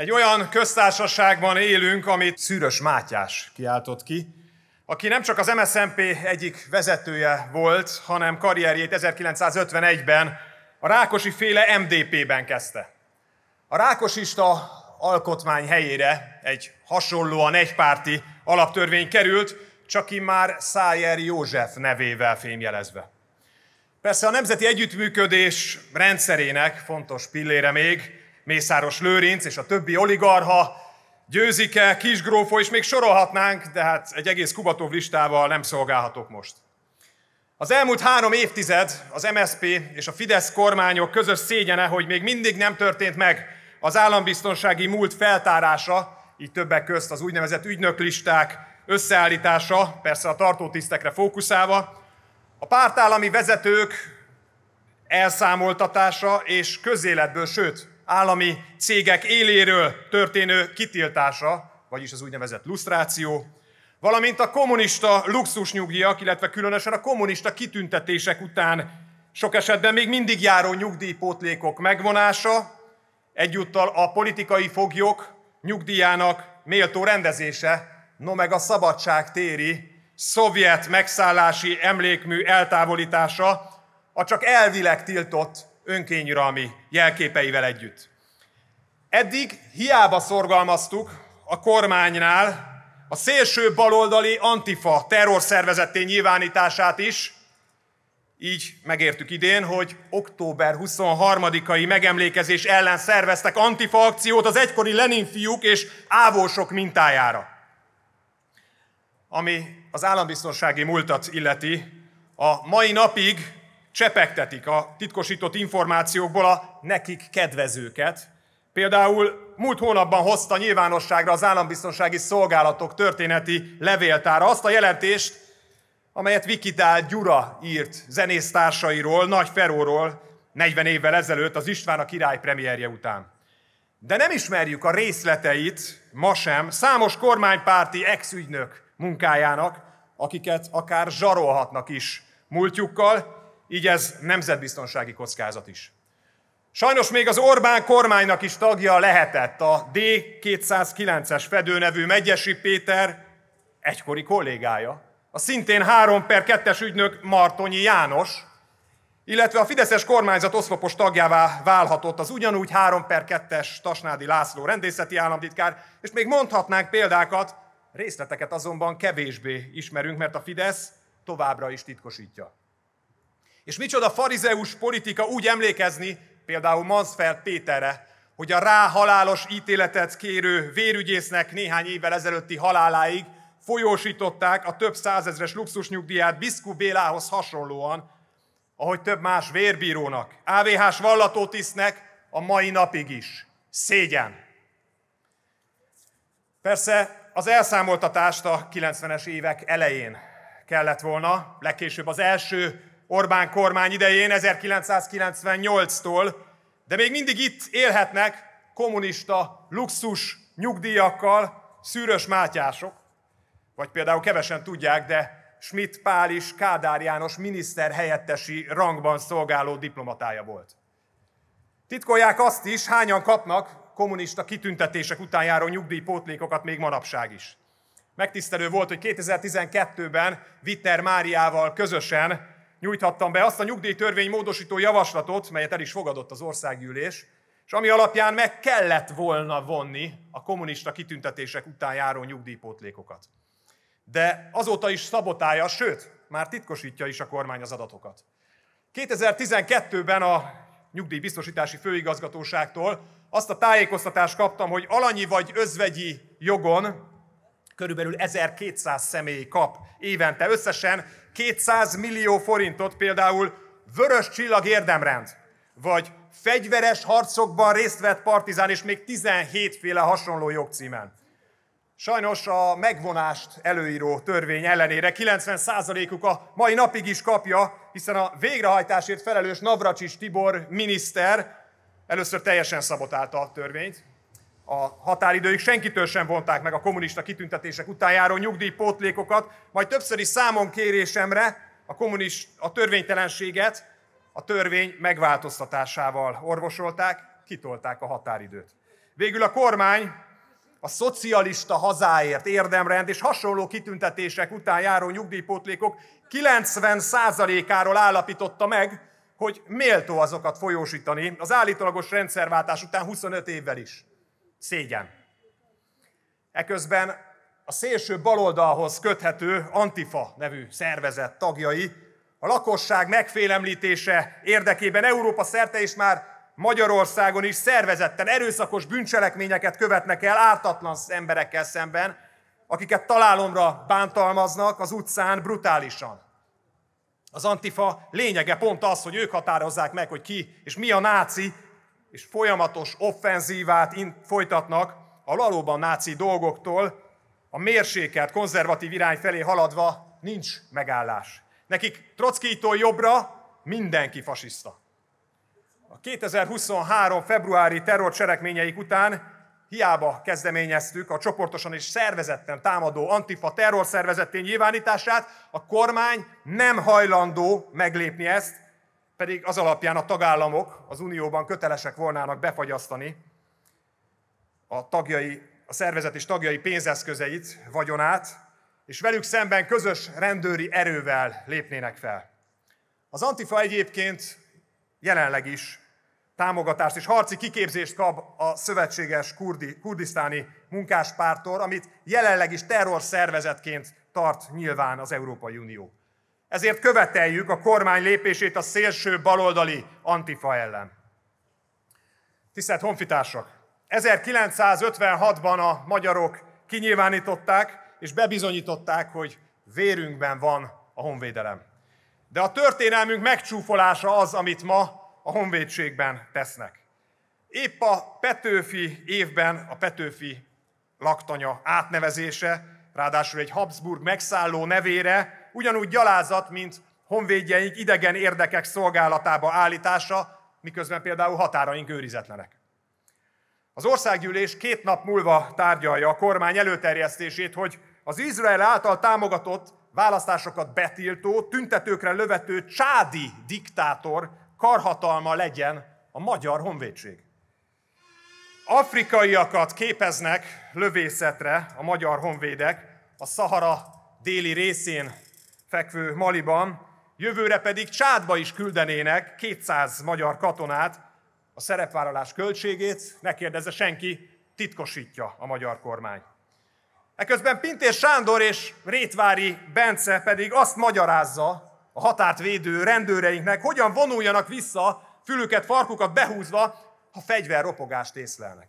Egy olyan köztársaságban élünk, amit Szűrös Mátyás kiáltott ki, aki nem csak az MSZMP egyik vezetője volt, hanem karrierjét 1951-ben a Rákosi féle MDP-ben kezdte. A Rákosista alkotmány helyére egy hasonlóan egypárti alaptörvény került, csak már Szájer József nevével fémjelezve. Persze a nemzeti együttműködés rendszerének fontos pillére még, Mészáros Lőrinc és a többi oligarha, Győzike, Kisgrófó, és még sorolhatnánk, de hát egy egész Kubatov listával nem szolgálhatok most. Az elmúlt három évtized az MSP és a Fidesz kormányok közös szégyene, hogy még mindig nem történt meg az állambiztonsági múlt feltárása, így többek közt az úgynevezett ügynöklisták összeállítása, persze a tartótisztekre fókuszálva, a pártállami vezetők elszámoltatása és közéletből, sőt, állami cégek éléről történő kitiltása, vagyis az úgynevezett lusztráció, valamint a kommunista luxusnyugdíjak, illetve különösen a kommunista kitüntetések után sok esetben még mindig járó nyugdíjpótlékok megvonása, egyúttal a politikai foglyok nyugdíjának méltó rendezése, no meg a szabadság téri szovjet megszállási emlékmű eltávolítása a csak elvileg tiltott önkényuralmi jelképeivel együtt. Eddig hiába szorgalmaztuk a kormánynál a szélső baloldali antifa terrorszervezetté nyilvánítását is, így megértük idén, hogy október 23-ai megemlékezés ellen szerveztek antifa akciót az egykori Lenin fiúk és ávósok mintájára. Ami az állambiztonsági múltat illeti, a mai napig csepegtetik a titkosított információkból a nekik kedvezőket. Például múlt hónapban hozta nyilvánosságra az állambiztonsági szolgálatok történeti levéltára azt a jelentést, amelyet Vikitál Gyura írt zenésztársairól, Nagy Feróról 40 évvel ezelőtt az István a király premierje után. De nem ismerjük a részleteit ma sem számos kormánypárti ex-ügynök munkájának, akiket akár zsarolhatnak is múltjukkal, így ez nemzetbiztonsági kockázat is. Sajnos még az Orbán kormánynak is tagja lehetett a D209-es fedőnevű Megyesi Péter egykori kollégája, a szintén 3 per 2-es ügynök Martonyi János, illetve a Fideszes kormányzat oszlopos tagjává válhatott az ugyanúgy 3 per 2-es Tasnádi László rendészeti államtitkár, és még mondhatnánk példákat, részleteket azonban kevésbé ismerünk, mert a Fidesz továbbra is titkosítja. És micsoda farizeus politika úgy emlékezni, például Mansfeld Péterre, hogy a rá halálos ítéletet kérő vérügyésznek néhány évvel ezelőtti haláláig folyósították a több százezres luxusnyugdíját Biszkú Bélához hasonlóan, ahogy több más vérbírónak, AVH-s vallatótisznek a mai napig is. Szégyen! Persze az elszámoltatást a 90-es évek elején kellett volna, legkésőbb az első Orbán kormány idején 1998-tól, de még mindig itt élhetnek kommunista luxus nyugdíjakkal szűrös mátyások, vagy például kevesen tudják, de Schmidt Pál is Kádár János miniszter helyettesi rangban szolgáló diplomatája volt. Titkolják azt is, hányan kapnak kommunista kitüntetések után járó nyugdíjpótlékokat még manapság is. Megtisztelő volt, hogy 2012-ben Witter Máriával közösen nyújthattam be azt a nyugdíjtörvény módosító javaslatot, melyet el is fogadott az országgyűlés, és ami alapján meg kellett volna vonni a kommunista kitüntetések után járó nyugdíjpótlékokat. De azóta is szabotálja, sőt, már titkosítja is a kormány az adatokat. 2012-ben a nyugdíjbiztosítási főigazgatóságtól azt a tájékoztatást kaptam, hogy alanyi vagy özvegyi jogon körülbelül 1200 személy kap évente összesen 200 millió forintot például Vörös Csillag érdemrend, vagy fegyveres harcokban részt vett partizán, és még 17 féle hasonló jogcímen. Sajnos a megvonást előíró törvény ellenére 90%-uk a mai napig is kapja, hiszen a végrehajtásért felelős Navracsis Tibor miniszter először teljesen szabotálta a törvényt, a határidőig senkitől sem vonták meg a kommunista kitüntetések után járó nyugdíjpótlékokat, majd többször is számon kérésemre a, kommunist, a törvénytelenséget a törvény megváltoztatásával orvosolták, kitolták a határidőt. Végül a kormány a szocialista hazáért érdemrend és hasonló kitüntetések után járó nyugdíjpótlékok 90%-áról állapította meg, hogy méltó azokat folyósítani az állítólagos rendszerváltás után 25 évvel is. Szégyen. Eközben a szélső baloldalhoz köthető Antifa nevű szervezet tagjai a lakosság megfélemlítése érdekében Európa szerte is már Magyarországon is szervezetten erőszakos bűncselekményeket követnek el ártatlan emberekkel szemben, akiket találomra bántalmaznak az utcán brutálisan. Az antifa lényege pont az, hogy ők határozzák meg, hogy ki és mi a náci, és folyamatos offenzívát folytatnak a valóban náci dolgoktól, a mérsékelt, konzervatív irány felé haladva nincs megállás. Nekik Trockijtól jobbra mindenki fasiszta. A 2023. februári terrorcselekményeik után hiába kezdeményeztük a csoportosan és szervezetten támadó antifa szervezetén nyilvánítását, a kormány nem hajlandó meglépni ezt, pedig az alapján a tagállamok az Unióban kötelesek volnának befagyasztani a, tagjai, a szervezet és tagjai pénzeszközeit, vagyonát, és velük szemben közös rendőri erővel lépnének fel. Az Antifa egyébként jelenleg is támogatást és harci kiképzést kap a szövetséges kurdi, kurdisztáni munkáspártól, amit jelenleg is terrorszervezetként tart nyilván az Európai Unió. Ezért követeljük a kormány lépését a szélső baloldali antifa ellen. Tisztelt honfitársak! 1956-ban a magyarok kinyilvánították és bebizonyították, hogy vérünkben van a honvédelem. De a történelmünk megcsúfolása az, amit ma a honvédségben tesznek. Épp a Petőfi évben a Petőfi laktanya átnevezése, ráadásul egy Habsburg megszálló nevére ugyanúgy gyalázat, mint honvédjeink idegen érdekek szolgálatába állítása, miközben például határaink őrizetlenek. Az országgyűlés két nap múlva tárgyalja a kormány előterjesztését, hogy az Izrael által támogatott választásokat betiltó, tüntetőkre lövető csádi diktátor karhatalma legyen a magyar honvédség. Afrikaiakat képeznek lövészetre a magyar honvédek a Szahara déli részén fekvő Maliban, jövőre pedig Csádba is küldenének 200 magyar katonát, a szerepvállalás költségét, ne kérdezze senki, titkosítja a magyar kormány. Eközben Pintér Sándor és Rétvári Bence pedig azt magyarázza a határt védő rendőreinknek, hogyan vonuljanak vissza, fülüket, farkukat behúzva, ha ropogást észlelnek.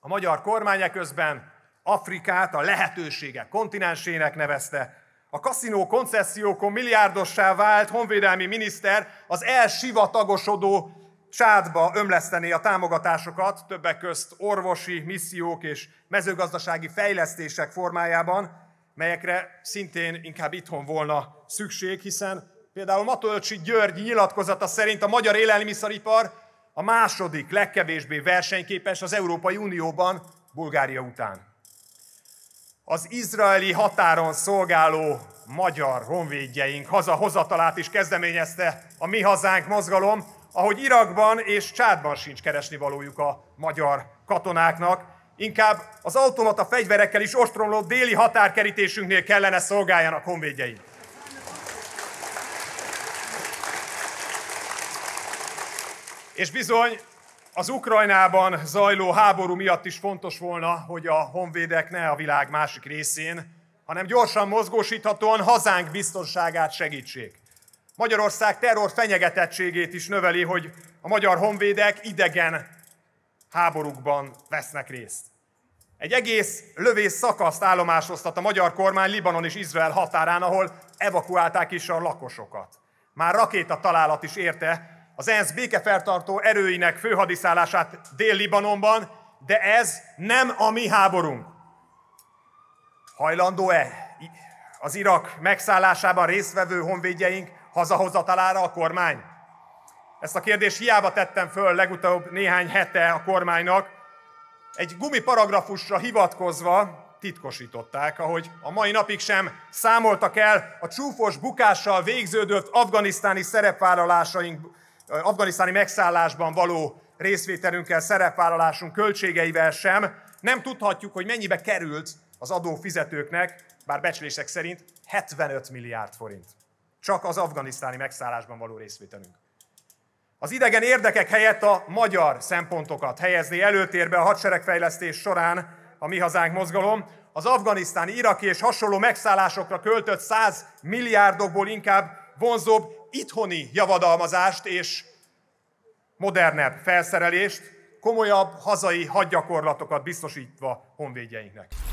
A magyar kormány közben Afrikát a lehetőségek kontinensének nevezte, a kaszinó koncesziókon milliárdossá vált honvédelmi miniszter az elsivatagosodó csádba ömlesztené a támogatásokat, többek közt orvosi missziók és mezőgazdasági fejlesztések formájában, melyekre szintén inkább itthon volna szükség, hiszen például Matolcsi György nyilatkozata szerint a magyar élelmiszeripar a második legkevésbé versenyképes az Európai Unióban Bulgária után az izraeli határon szolgáló magyar honvédjeink hazahozatalát is kezdeményezte a Mi Hazánk mozgalom, ahogy Irakban és Csádban sincs keresni valójuk a magyar katonáknak, inkább az automata fegyverekkel is ostromló déli határkerítésünknél kellene szolgáljanak honvédjeink. És bizony, az Ukrajnában zajló háború miatt is fontos volna, hogy a honvédek ne a világ másik részén, hanem gyorsan mozgósíthatóan hazánk biztonságát segítsék. Magyarország terror fenyegetettségét is növeli, hogy a magyar honvédek idegen háborúkban vesznek részt. Egy egész lövész szakaszt állomásoztat a magyar kormány Libanon és Izrael határán, ahol evakuálták is a lakosokat. Már rakéta találat is érte, az ENSZ békefertartó erőinek főhadiszállását Dél-Libanonban, de ez nem a mi háborunk. Hajlandó-e az Irak megszállásában résztvevő honvédjeink hazahozatalára a kormány? Ezt a kérdést hiába tettem föl legutóbb néhány hete a kormánynak. Egy gumiparagrafusra hivatkozva titkosították, ahogy a mai napig sem számoltak el a csúfos bukással végződött afganisztáni szerepvállalásaink afganisztáni megszállásban való részvételünkkel, szerepvállalásunk költségeivel sem, nem tudhatjuk, hogy mennyibe került az adófizetőknek, bár becslések szerint 75 milliárd forint. Csak az afganisztáni megszállásban való részvételünk. Az idegen érdekek helyett a magyar szempontokat helyezni előtérbe a hadseregfejlesztés során a Mi Hazánk mozgalom. Az afganisztáni, iraki és hasonló megszállásokra költött 100 milliárdokból inkább vonzóbb itthoni javadalmazást és modernebb felszerelést, komolyabb hazai hadgyakorlatokat biztosítva honvédjeinknek.